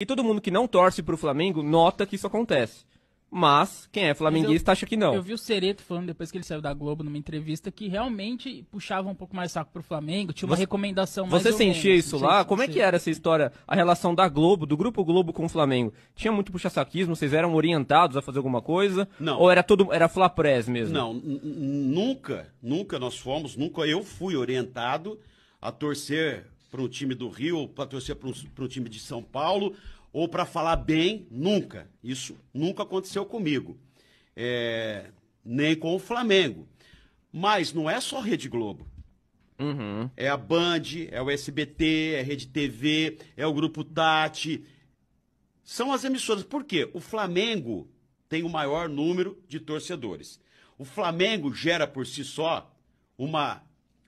E todo mundo que não torce pro Flamengo nota que isso acontece. Mas quem é flamenguista eu, acha que não. Eu vi o Cereto falando depois que ele saiu da Globo numa entrevista que realmente puxava um pouco mais saco pro Flamengo, tinha uma você, recomendação mais Você sentia menos, isso lá? Como é que era essa história, a relação da Globo, do grupo Globo com o Flamengo? Tinha muito puxa-saquismo, vocês eram orientados a fazer alguma coisa? Não. Ou era todo era Flaprés mesmo? Não, nunca, nunca nós fomos, nunca eu fui orientado a torcer para um time do Rio, ou para torcer para um, para um time de São Paulo, ou para falar bem, nunca. Isso nunca aconteceu comigo. É, nem com o Flamengo. Mas não é só Rede Globo. Uhum. É a Band, é o SBT, é a Rede TV, é o Grupo Tati. São as emissoras. Por quê? O Flamengo tem o maior número de torcedores. O Flamengo gera por si só uma,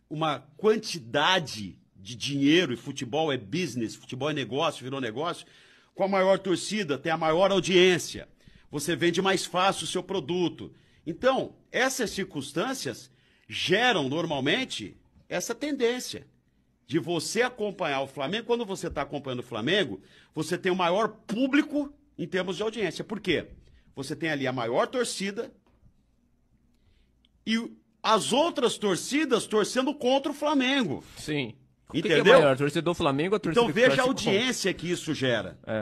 uma quantidade de dinheiro e futebol é business, futebol é negócio, virou negócio. Com a maior torcida, tem a maior audiência. Você vende mais fácil o seu produto. Então, essas circunstâncias geram normalmente essa tendência de você acompanhar o Flamengo. Quando você está acompanhando o Flamengo, você tem o maior público em termos de audiência. Por quê? Você tem ali a maior torcida e as outras torcidas torcendo contra o Flamengo. Sim. Entendeu? que, que é maior, torcedor do Flamengo ou torcedor Então veja a audiência que isso gera. É.